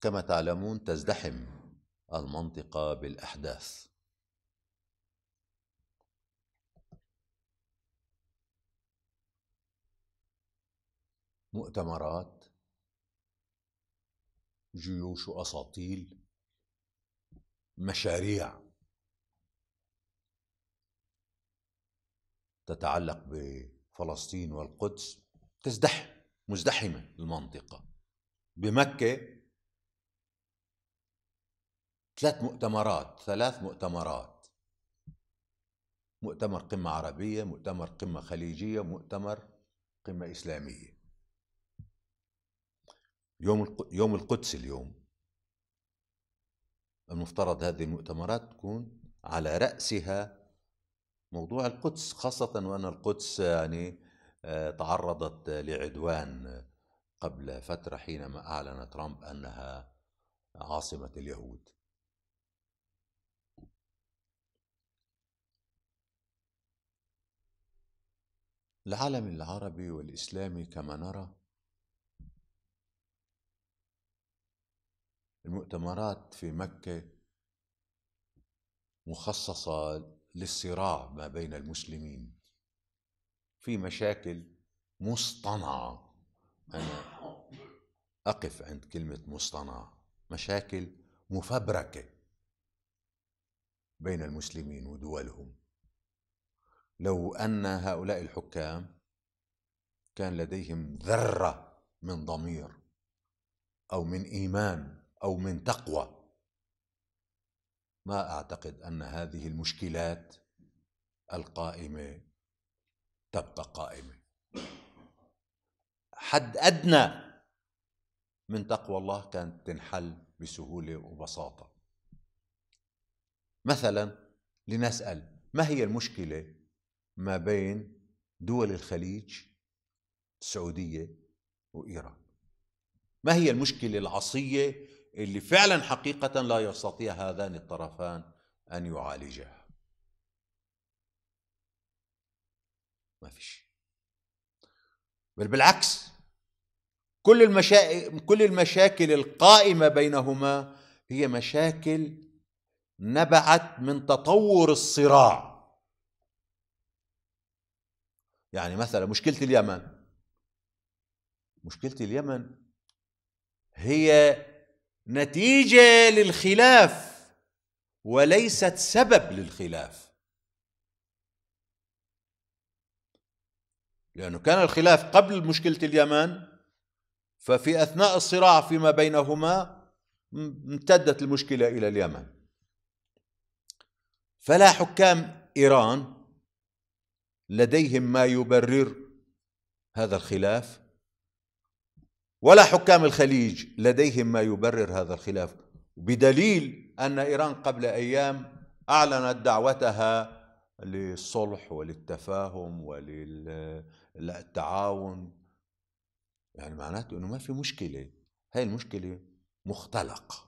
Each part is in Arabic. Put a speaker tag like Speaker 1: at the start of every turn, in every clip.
Speaker 1: كما تعلمون تزدحم المنطقة بالأحداث مؤتمرات جيوش وأساطيل مشاريع تتعلق بفلسطين والقدس تزدحم مزدحمة المنطقة بمكة ثلاث مؤتمرات ثلاث مؤتمرات مؤتمر قمة عربية مؤتمر قمة خليجية مؤتمر قمة إسلامية يوم يوم القدس اليوم المفترض هذه المؤتمرات تكون على رأسها موضوع القدس خاصة وأن القدس يعني آه، تعرضت لعدوان قبل فترة حينما أعلن ترامب أنها عاصمة اليهود العالم العربي والإسلامي كما نرى المؤتمرات في مكة مخصصة للصراع ما بين المسلمين في مشاكل مصطنعة أنا أقف عند كلمة مصطنعة مشاكل مفبركة بين المسلمين ودولهم لو ان هؤلاء الحكام كان لديهم ذره من ضمير او من ايمان او من تقوى ما اعتقد ان هذه المشكلات القائمه تبقى قائمه حد ادنى من تقوى الله كانت تنحل بسهوله وبساطه مثلا لنسال ما هي المشكله ما بين دول الخليج السعودية وإيران ما هي المشكلة العصية اللي فعلا حقيقة لا يستطيع هذان الطرفان أن يعالجها ما فيش بل بالعكس كل المشا... كل المشاكل القائمة بينهما هي مشاكل نبعت من تطور الصراع يعني مثلا مشكلة اليمن مشكلة اليمن هي نتيجة للخلاف وليست سبب للخلاف لأنه كان الخلاف قبل مشكلة اليمن ففي أثناء الصراع فيما بينهما امتدت المشكلة إلى اليمن فلا حكام إيران لديهم ما يبرر هذا الخلاف ولا حكام الخليج لديهم ما يبرر هذا الخلاف بدليل ان ايران قبل ايام اعلنت دعوتها للصلح وللتفاهم وللتعاون يعني معناته انه ما في مشكله هاي المشكله مختلقه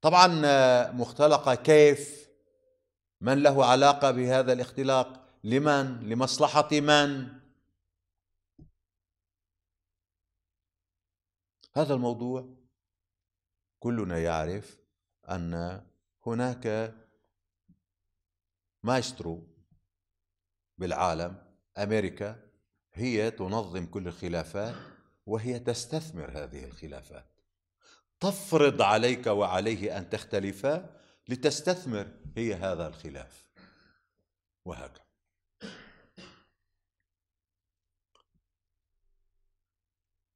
Speaker 1: طبعا مختلقه كيف من له علاقه بهذا الاختلاق لمن لمصلحه من هذا الموضوع كلنا يعرف ان هناك مايسترو بالعالم امريكا هي تنظم كل الخلافات وهي تستثمر هذه الخلافات تفرض عليك وعليه ان تختلفا لتستثمر هي هذا الخلاف وهكذا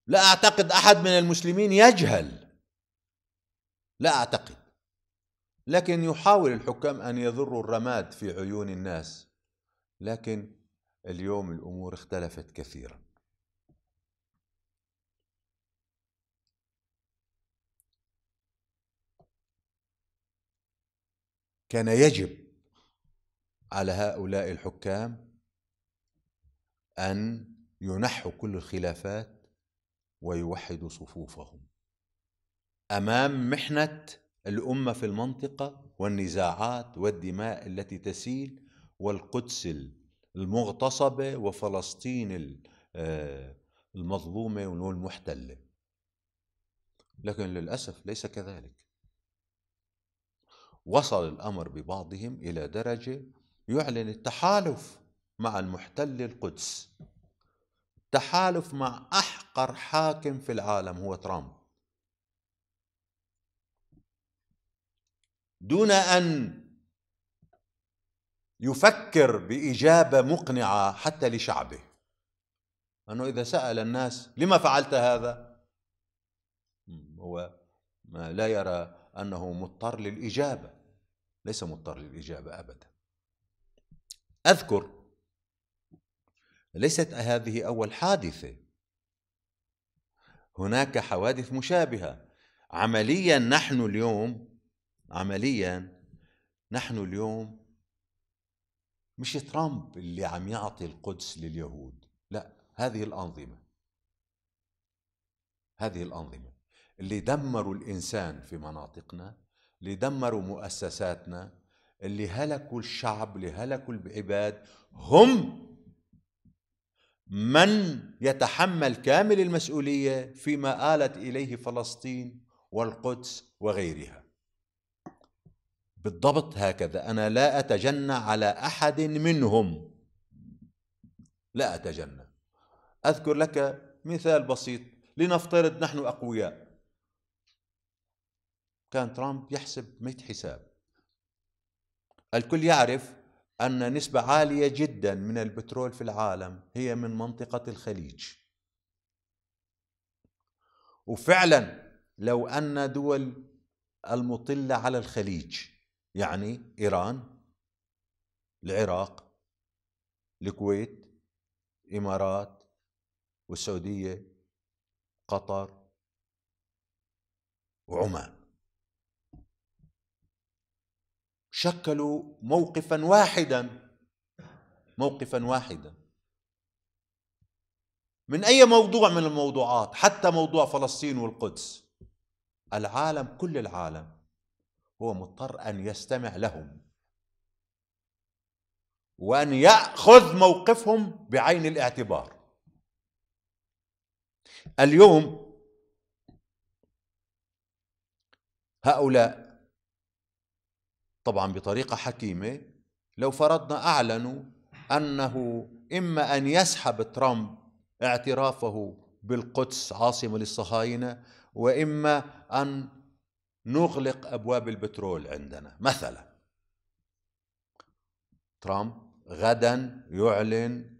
Speaker 1: لا اعتقد احد من المسلمين يجهل لا اعتقد لكن يحاول الحكام ان يذروا الرماد في عيون الناس لكن اليوم الامور اختلفت كثيرا كان يجب على هؤلاء الحكام ان ينحوا كل الخلافات ويوحدوا صفوفهم امام محنه الامه في المنطقه والنزاعات والدماء التي تسيل والقدس المغتصبه وفلسطين آه، المظلومه والمحتله لكن للاسف ليس كذلك وصل الأمر ببعضهم إلى درجة يعلن التحالف مع المحتل القدس تحالف مع أحقر حاكم في العالم هو ترامب دون أن يفكر بإجابة مقنعة حتى لشعبه أنه إذا سأل الناس لما فعلت هذا هو لا يرى أنه مضطر للإجابة ليس مضطر للإجابة أبدا أذكر ليست هذه أول حادثة هناك حوادث مشابهة عمليا نحن اليوم عمليا نحن اليوم مش ترامب اللي عم يعطي القدس لليهود لا هذه الأنظمة هذه الأنظمة اللي دمروا الإنسان في مناطقنا اللي دمروا مؤسساتنا اللي هلكوا الشعب اللي هلكوا العباد هم من يتحمل كامل المسؤوليه فيما آلت اليه فلسطين والقدس وغيرها بالضبط هكذا انا لا اتجنى على احد منهم لا اتجنى اذكر لك مثال بسيط لنفترض نحن اقوياء كان ترامب يحسب 100 حساب الكل يعرف أن نسبة عالية جدا من البترول في العالم هي من منطقة الخليج وفعلا لو أن دول المطلة على الخليج يعني إيران العراق الكويت إمارات والسعودية قطر وعمان شكلوا موقفا واحدا موقفا واحدا من اي موضوع من الموضوعات حتى موضوع فلسطين والقدس العالم كل العالم هو مضطر ان يستمع لهم وان ياخذ موقفهم بعين الاعتبار اليوم هؤلاء طبعا بطريقة حكيمة لو فرضنا أعلنوا أنه إما أن يسحب ترامب اعترافه بالقدس عاصمة للصهاينة وإما أن نغلق أبواب البترول عندنا مثلا ترامب غدا يعلن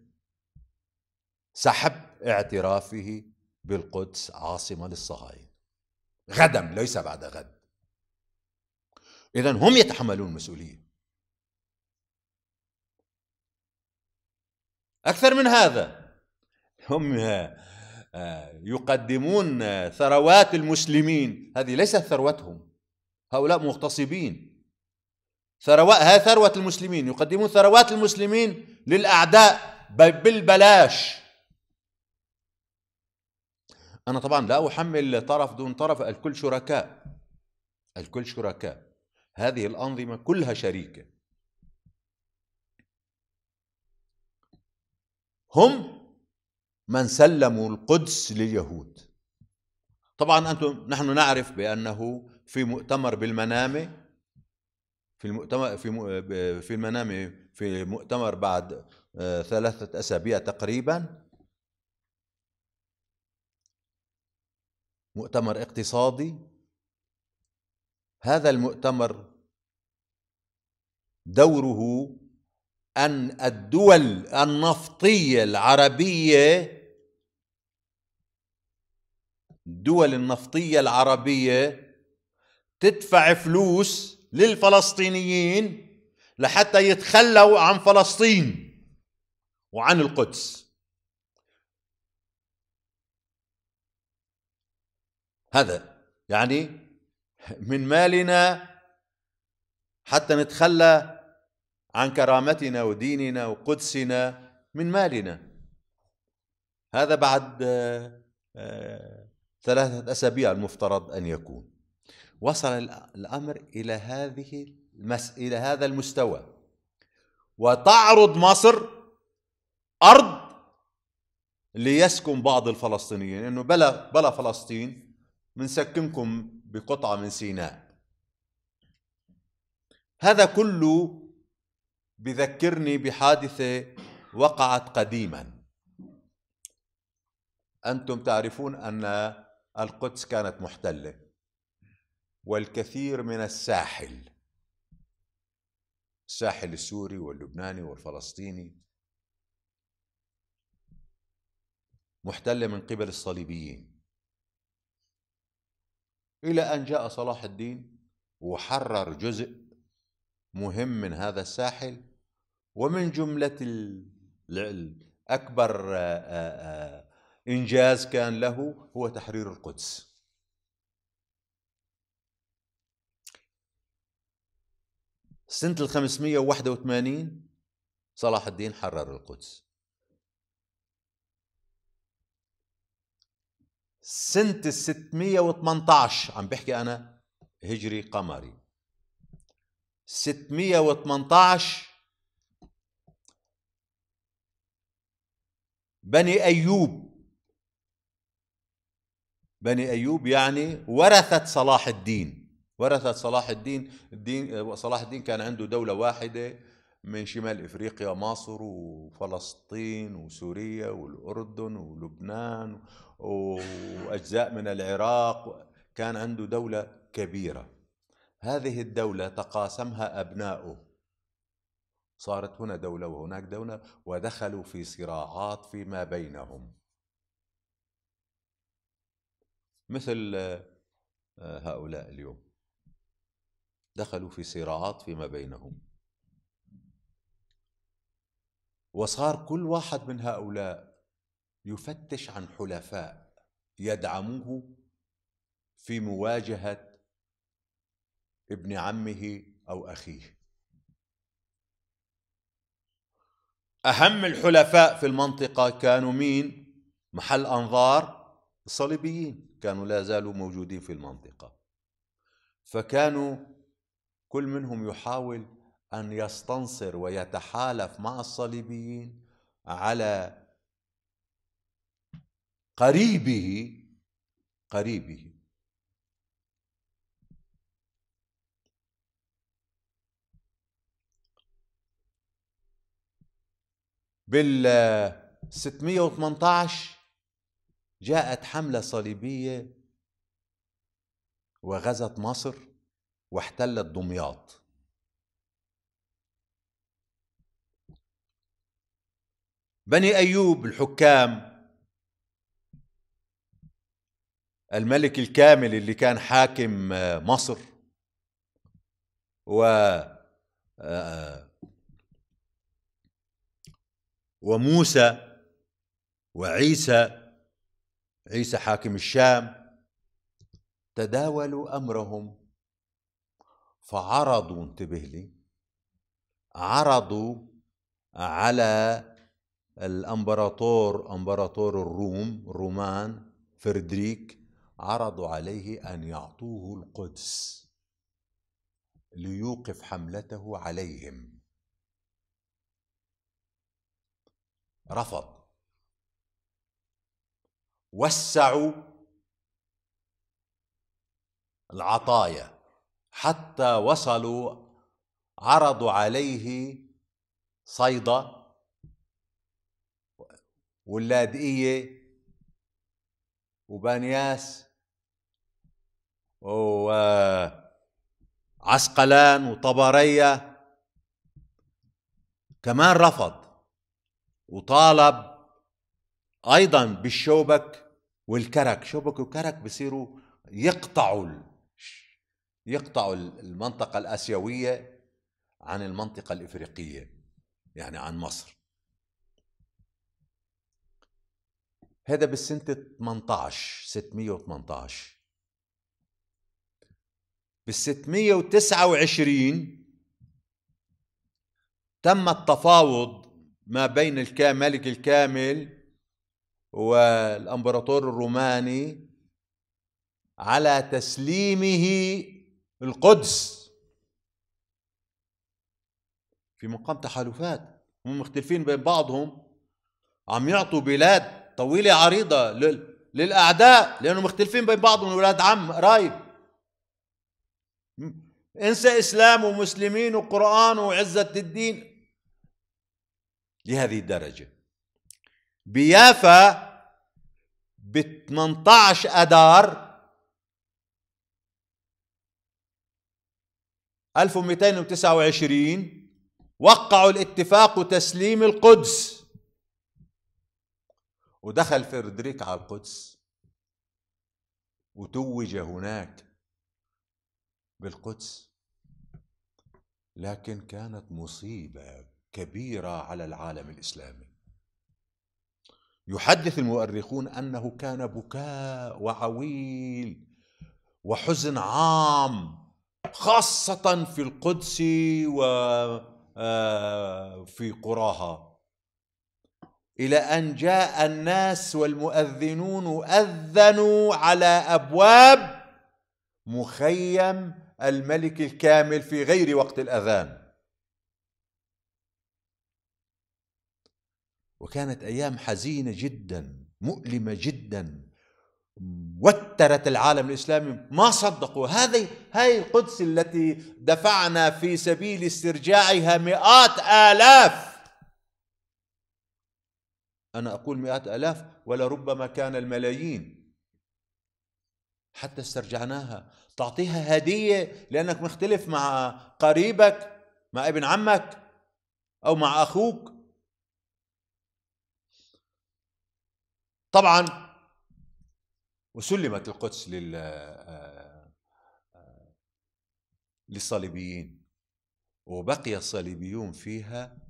Speaker 1: سحب اعترافه بالقدس عاصمة للصهاينة غدا ليس بعد غد إذا هم يتحملون المسؤولية أكثر من هذا هم آه، يقدمون آه، ثروات المسلمين هذه ليست ثروتهم هؤلاء مغتصبين ثروات هذه ثروة المسلمين يقدمون ثروات المسلمين للأعداء بالبلاش أنا طبعا لا أحمل طرف دون طرف الكل شركاء الكل شركاء هذه الأنظمة كلها شريكة هم من سلموا القدس لليهود طبعا أنتم نحن نعرف بأنه في مؤتمر بالمنامة في المؤتمر في في المنامة في مؤتمر بعد آه، ثلاثة أسابيع تقريبا مؤتمر اقتصادي هذا المؤتمر دوره ان الدول النفطيه العربيه الدول النفطيه العربيه تدفع فلوس للفلسطينيين لحتى يتخلوا عن فلسطين وعن القدس هذا يعني من مالنا حتى نتخلى عن كرامتنا وديننا وقدسنا من مالنا هذا بعد آه، آه، ثلاثة أسابيع المفترض أن يكون وصل الأمر إلى هذه المس... إلى هذا المستوى وتعرض مصر أرض ليسكن بعض الفلسطينيين انه بلا بلا فلسطين منسكنكم بقطعة من سيناء هذا كله بذكرني بحادثة وقعت قديما أنتم تعرفون أن القدس كانت محتلة والكثير من الساحل الساحل السوري واللبناني والفلسطيني محتلة من قبل الصليبيين إلى أن جاء صلاح الدين وحرر جزء مهم من هذا الساحل ومن جملة أكبر آه، آه، آه، إنجاز كان له هو تحرير القدس سنة الخمسمية وواحدة وثمانين صلاح الدين حرر القدس سنة ال 618 عم بحكي أنا هجري قمري 618 بني أيوب بني أيوب يعني ورثت صلاح الدين ورثت صلاح الدين الدين صلاح الدين كان عنده دولة واحدة من شمال افريقيا مصر وفلسطين وسوريا والاردن ولبنان واجزاء من العراق كان عنده دوله كبيره هذه الدوله تقاسمها ابناؤه صارت هنا دوله وهناك دوله ودخلوا في صراعات فيما بينهم مثل آه، هؤلاء اليوم دخلوا في صراعات فيما بينهم وصار كل واحد من هؤلاء يفتش عن حلفاء يدعموه في مواجهه ابن عمه او اخيه اهم الحلفاء في المنطقه كانوا مين محل انظار الصليبيين كانوا لا زالوا موجودين في المنطقه فكانوا كل منهم يحاول أن يستنصر ويتحالف مع الصليبيين على قريبه قريبه بال 618 جاءت حملة صليبية وغزت مصر واحتلت دمياط بني ايوب الحكام الملك الكامل اللي كان حاكم آه، مصر و آه، آه، وموسى وعيسى عيسى حاكم الشام تداولوا امرهم فعرضوا انتبه لي عرضوا على الامبراطور امبراطور الروم الرومان فردريك عرضوا عليه ان يعطوه القدس ليوقف حملته عليهم رفض وسعوا العطايا حتى وصلوا عرضوا عليه صيدا واللاذقية وبانياس وعسقلان وطبرية كمان رفض وطالب أيضا بالشوبك والكرك شوبك وكرك بصيروا يقطعوا يقطعوا المنطقة الآسيوية عن المنطقة الإفريقية يعني عن مصر هذا بالسنة 18 618 بال 629 تم التفاوض ما بين الملك الكامل والامبراطور الروماني على تسليمه القدس في مقام تحالفات هم مختلفين بين بعضهم عم يعطوا بلاد طويلة عريضة لل... للأعداء لأنهم مختلفين بين بعضهم ولاد عم قرايب انسى إسلام ومسلمين وقرآن وعزة الدين لهذه الدرجة بيافا ب 18 أدار 1229 وقعوا الاتفاق وتسليم القدس ودخل فردريك على القدس وتوج هناك بالقدس لكن كانت مصيبه كبيره على العالم الاسلامي يحدث المؤرخون انه كان بكاء وعويل وحزن عام خاصه في القدس وفي آه، قراها الى ان جاء الناس والمؤذنون اذنوا على ابواب مخيم الملك الكامل في غير وقت الاذان وكانت ايام حزينه جدا مؤلمه جدا وترت العالم الاسلامي ما صدقوا هذه هاي القدس التي دفعنا في سبيل استرجاعها مئات الاف أنا أقول مئات ألاف ولربما كان الملايين حتى استرجعناها تعطيها هدية لأنك مختلف مع قريبك مع ابن عمك أو مع أخوك طبعا وسلمت القدس لل آه، آه، للصليبيين وبقي الصليبيون فيها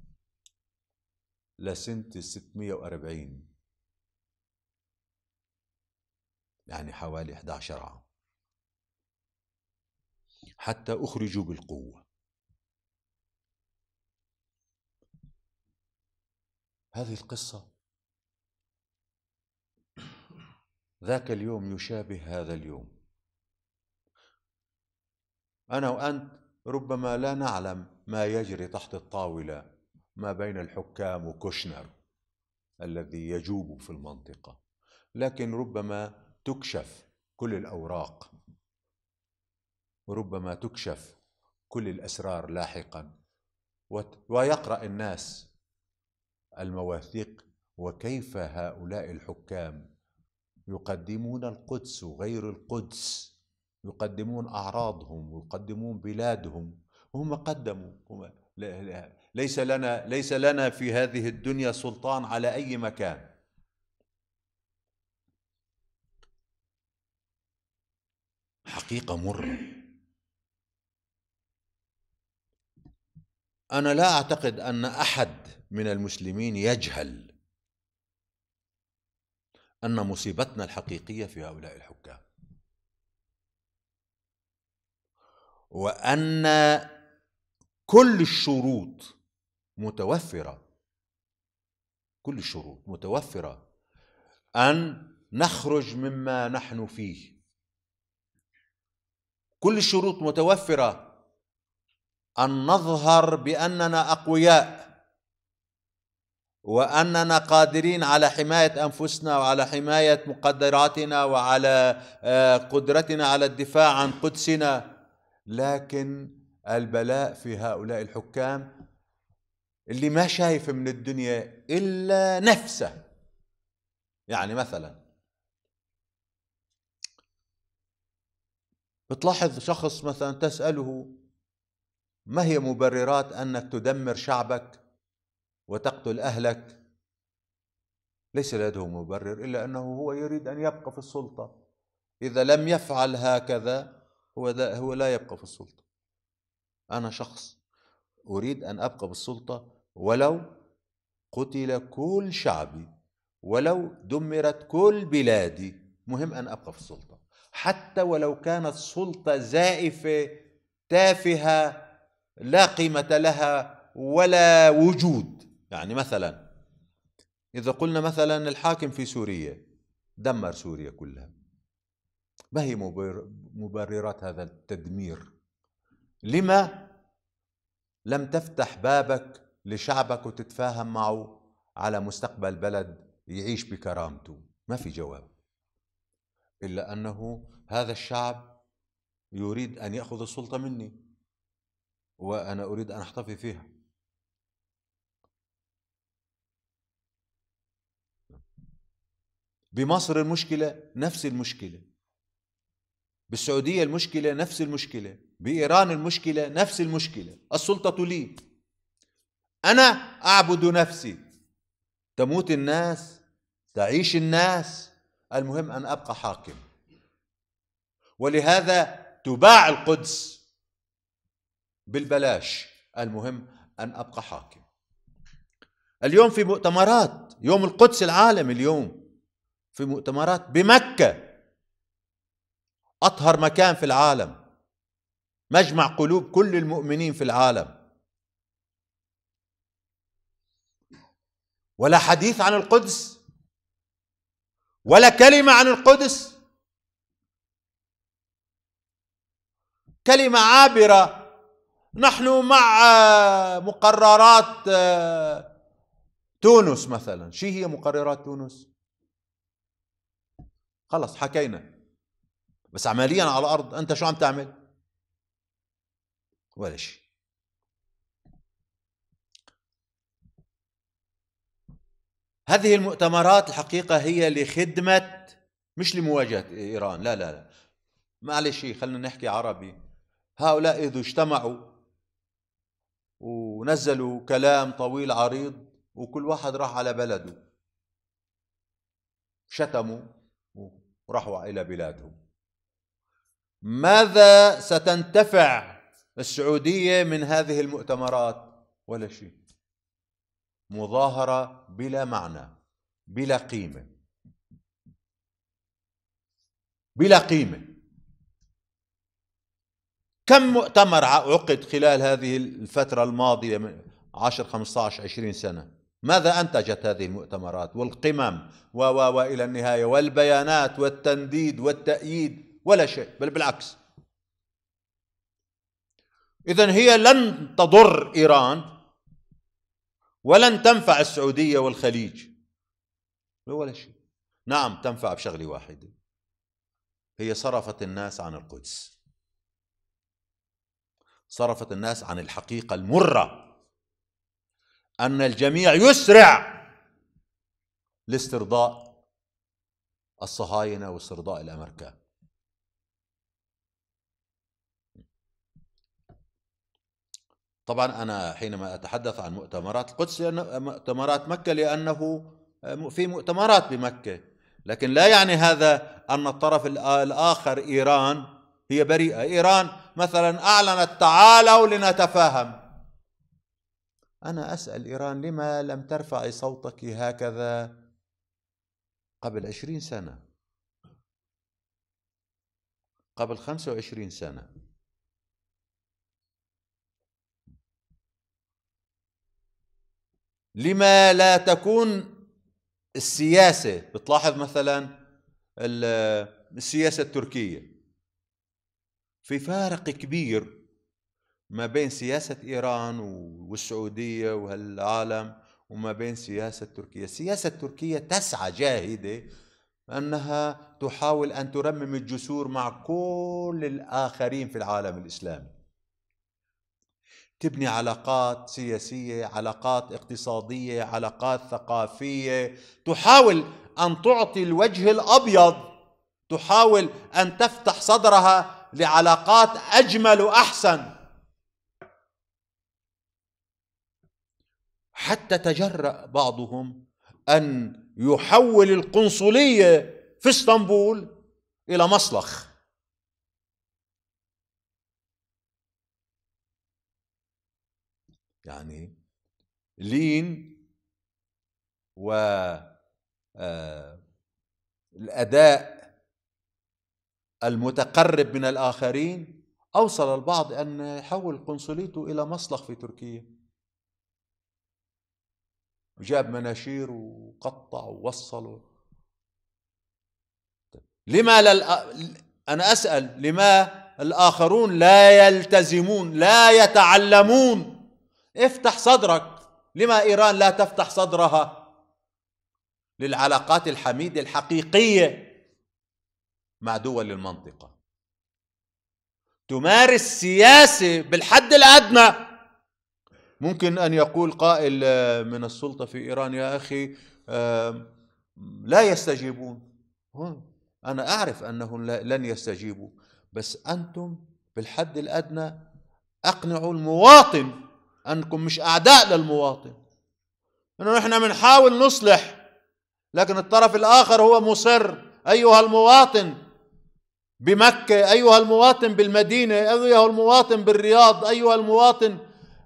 Speaker 1: لسنة 640 يعني حوالي 11 عام حتى أخرجوا بالقوة هذه القصة ذاك اليوم يشابه هذا اليوم أنا وأنت ربما لا نعلم ما يجري تحت الطاولة ما بين الحكام وكوشنر الذي يجوب في المنطقة لكن ربما تكشف كل الأوراق وربما تكشف كل الأسرار لاحقا ويقرأ الناس المواثيق وكيف هؤلاء الحكام يقدمون القدس وغير القدس يقدمون أعراضهم ويقدمون بلادهم هم قدموا هم ليس لنا ليس لنا في هذه الدنيا سلطان على اي مكان حقيقه مره انا لا اعتقد ان احد من المسلمين يجهل ان مصيبتنا الحقيقيه في هؤلاء الحكام وان كل الشروط متوفرة كل الشروط متوفرة أن نخرج مما نحن فيه كل الشروط متوفرة أن نظهر بأننا أقوياء واننا قادرين على حمايه انفسنا وعلى حمايه مقدراتنا وعلى آه، قدرتنا على الدفاع عن قدسنا لكن البلاء في هؤلاء الحكام اللي ما شايف من الدنيا الا نفسه يعني مثلا بتلاحظ شخص مثلا تساله ما هي مبررات انك تدمر شعبك وتقتل اهلك ليس لديه مبرر الا انه هو يريد ان يبقى في السلطه اذا لم يفعل هكذا هو لا هو لا يبقى في السلطه انا شخص اريد ان ابقى بالسلطه ولو قتل كل شعبي ولو دمرت كل بلادي مهم أن أبقى في السلطة حتى ولو كانت سلطة زائفة تافهة لا قيمة لها ولا وجود يعني مثلا إذا قلنا مثلا الحاكم في سوريا دمر سوريا كلها ما هي مبررات هذا التدمير لما لم تفتح بابك لشعبك وتتفاهم معه على مستقبل بلد يعيش بكرامته ما في جواب إلا أنه هذا الشعب يريد أن يأخذ السلطة مني وأنا أريد أن أحتفي فيها بمصر المشكلة نفس المشكلة بالسعودية المشكلة نفس المشكلة بإيران المشكلة نفس المشكلة السلطة لي أنا أعبد نفسي تموت الناس تعيش الناس المهم أن أبقى حاكم ولهذا تباع القدس بالبلاش المهم أن أبقى حاكم اليوم في مؤتمرات يوم القدس العالمي اليوم في مؤتمرات بمكة أطهر مكان في العالم مجمع قلوب كل المؤمنين في العالم ولا حديث عن القدس ولا كلمة عن القدس كلمة عابرة نحن مع مقررات آه، تونس مثلا شو هي مقررات تونس خلص حكينا بس عمليا على الأرض أنت شو عم تعمل ولا شيء هذه المؤتمرات الحقيقة هي لخدمة مش لمواجهة إيران لا لا لا معلش خلينا نحكي عربي هؤلاء إذا اجتمعوا ونزلوا كلام طويل عريض وكل واحد راح على بلده شتموا وراحوا إلى بلادهم ماذا ستنتفع السعودية من هذه المؤتمرات ولا شيء مظاهرة بلا معنى بلا قيمة بلا قيمة كم مؤتمر عقد خلال هذه الفترة الماضية من 10 15 20 سنة ماذا أنتجت هذه المؤتمرات والقمم و و وإلى النهاية والبيانات والتنديد والتأييد ولا شيء بل بالعكس إذا هي لن تضر إيران ولن تنفع السعودية والخليج ولا شيء نعم تنفع بشغلة واحدة هي صرفت الناس عن القدس صرفت الناس عن الحقيقة المرة أن الجميع يسرع لاسترضاء الصهاينة واسترضاء الأمريكان طبعا أنا حينما أتحدث عن مؤتمرات القدس مؤتمرات مكة لأنه في مؤتمرات بمكة لكن لا يعني هذا أن الطرف الآخر إيران هي بريئة إيران مثلا أعلنت تعالوا لنتفاهم أنا أسأل إيران لما لم ترفعي صوتك هكذا قبل عشرين سنة قبل خمسة وعشرين سنة لما لا تكون السياسة بتلاحظ مثلا السياسة التركية في فارق كبير ما بين سياسة إيران والسعودية وهالعالم وما بين سياسة تركيا السياسة التركية تسعى جاهدة أنها تحاول أن ترمم الجسور مع كل الآخرين في العالم الإسلامي تبني علاقات سياسيه علاقات اقتصاديه علاقات ثقافيه تحاول ان تعطي الوجه الابيض تحاول ان تفتح صدرها لعلاقات اجمل واحسن حتى تجرأ بعضهم أن يحول القنصلية في اسطنبول إلى مصلخ يعني لين و آه، الأداء المتقرب من الآخرين أوصل البعض أن يحول قنصليته إلى مصلخ في تركيا وجاب مناشير وقطع ووصل لما لا أنا أسأل لما الآخرون لا يلتزمون لا يتعلمون افتح صدرك لما إيران لا تفتح صدرها للعلاقات الحميدة الحقيقية مع دول المنطقة تمارس سياسة بالحد الأدنى ممكن أن يقول قائل آه، من السلطة في إيران يا أخي آه، لا يستجيبون أنا أعرف أنهم لن يستجيبوا بس أنتم بالحد الأدنى أقنعوا المواطن أنكم مش أعداء للمواطن أنه نحن بنحاول نصلح لكن الطرف الآخر هو مصر أيها المواطن بمكة أيها المواطن بالمدينة أيها المواطن بالرياض أيها المواطن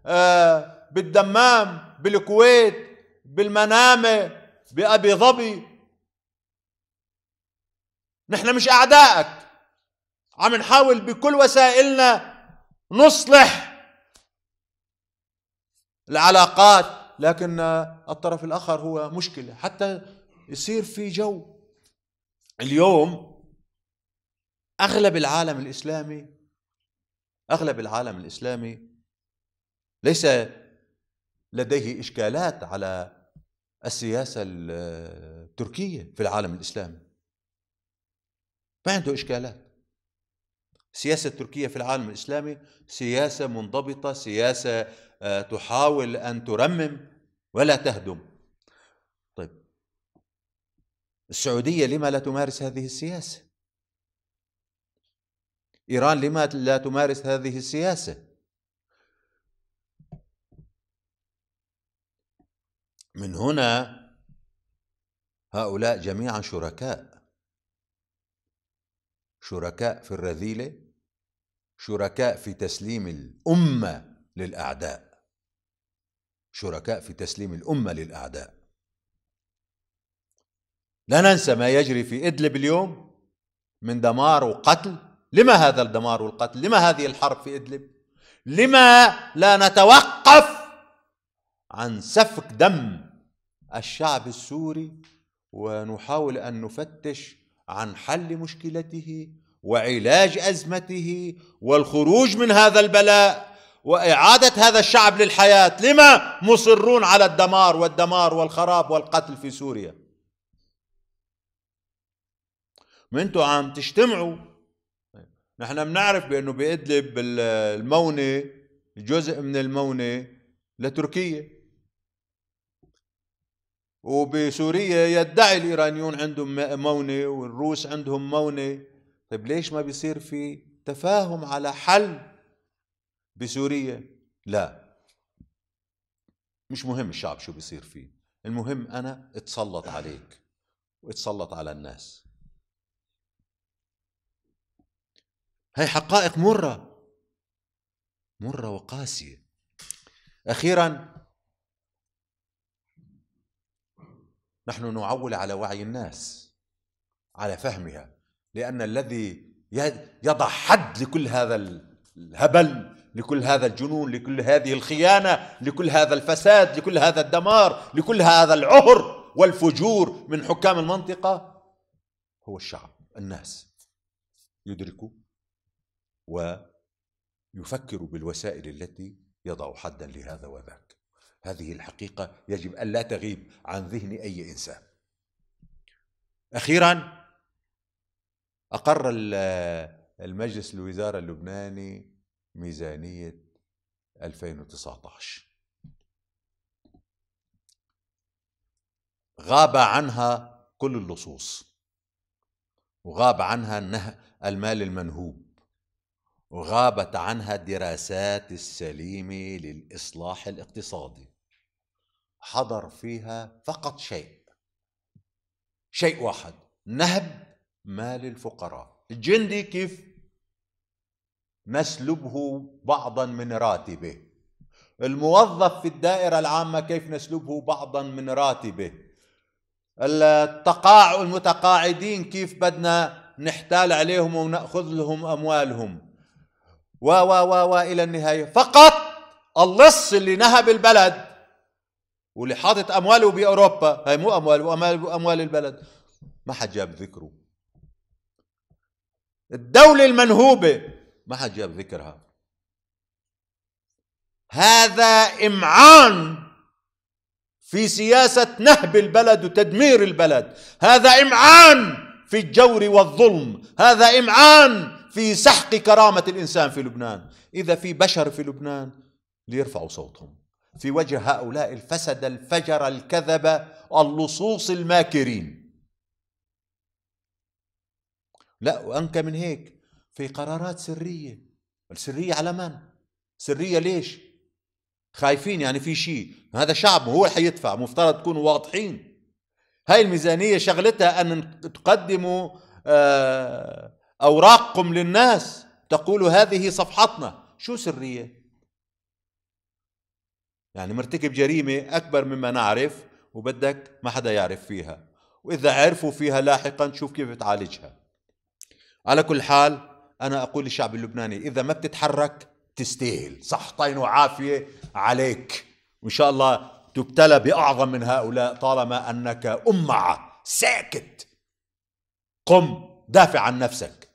Speaker 1: آه بالدمام بالكويت بالمنامة بأبي ظبي نحن مش أعدائك عم نحاول بكل وسائلنا نصلح العلاقات لكن الطرف الآخر هو مشكلة حتى يصير في جو اليوم أغلب العالم الإسلامي أغلب العالم الإسلامي ليس لديه إشكالات على السياسة التركية في العالم الإسلامي ما عنده إشكالات سياسة تركيا في العالم الإسلامي سياسة منضبطة سياسة آه، تحاول أن ترمم ولا تهدم طيب السعودية لما لا تمارس هذه السياسة إيران لما لا تمارس هذه السياسة من هنا هؤلاء جميعا شركاء شركاء في الرذيله شركاء في تسليم الامه للاعداء شركاء في تسليم الامه للاعداء لا ننسى ما يجري في ادلب اليوم من دمار وقتل لما هذا الدمار والقتل لما هذه الحرب في ادلب لما لا نتوقف عن سفك دم الشعب السوري ونحاول ان نفتش عن حل مشكلته وعلاج ازمته والخروج من هذا البلاء واعاده هذا الشعب للحياه لما مصرون على الدمار والدمار والخراب والقتل في سوريا ما عم تجتمعوا نحن بنعرف بانه بادلب المونه جزء من المونه لتركيا وبسوريا يدعي الايرانيون عندهم مونه والروس عندهم مونه طيب ليش ما بيصير في تفاهم على حل بسوريا لا مش مهم الشعب شو بيصير فيه المهم انا اتسلط عليك واتسلط على الناس هاي حقائق مره مره وقاسيه اخيرا نحن نعول على وعي الناس على فهمها لأن الذي يضع حد لكل هذا الهبل لكل هذا الجنون لكل هذه الخيانة لكل هذا الفساد لكل هذا الدمار لكل هذا العهر والفجور من حكام المنطقة هو الشعب الناس يدركوا ويفكروا بالوسائل التي يضع حدا لهذا وذاك هذه الحقيقة يجب أن لا تغيب عن ذهن أي إنسان أخيرا أقر المجلس الوزارة اللبناني ميزانية 2019 غاب عنها كل اللصوص وغاب عنها المال المنهوب وغابت عنها الدراسات السليمة للإصلاح الاقتصادي حضر فيها فقط شيء شيء واحد نهب مال الفقراء الجندي كيف نسلبه بعضا من راتبه الموظف في الدائرة العامة كيف نسلبه بعضا من راتبه التقاعد المتقاعدين كيف بدنا نحتال عليهم ونأخذ لهم أموالهم و و و و إلى النهاية فقط اللص اللي نهب البلد واللي حاطط امواله باوروبا هي مو امواله اموال اموال البلد ما حد جاب ذكره الدوله المنهوبه ما حد جاب ذكرها هذا امعان في سياسه نهب البلد وتدمير البلد هذا امعان في الجور والظلم هذا امعان في سحق كرامه الانسان في لبنان اذا في بشر في لبنان ليرفعوا صوتهم في وجه هؤلاء الفسد الفجر الكذب اللصوص الماكرين لا وأنكى من هيك في قرارات سرية السرية على من؟ سرية ليش؟ خايفين يعني في شيء هذا شعب هو اللي حيدفع مفترض تكونوا واضحين هاي الميزانية شغلتها أن تقدموا آه، أوراقكم للناس تقولوا هذه صفحتنا شو سرية يعني مرتكب جريمة أكبر مما نعرف وبدك ما حدا يعرف فيها وإذا عرفوا فيها لاحقا شوف كيف بتعالجها على كل حال أنا أقول للشعب اللبناني إذا ما بتتحرك تستاهل صحتين وعافية عليك وإن شاء الله تبتلى بأعظم من هؤلاء طالما أنك أمعة ساكت قم دافع عن نفسك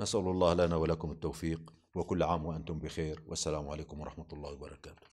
Speaker 1: نسأل الله لنا ولكم التوفيق وكل عام وأنتم بخير والسلام عليكم ورحمة الله وبركاته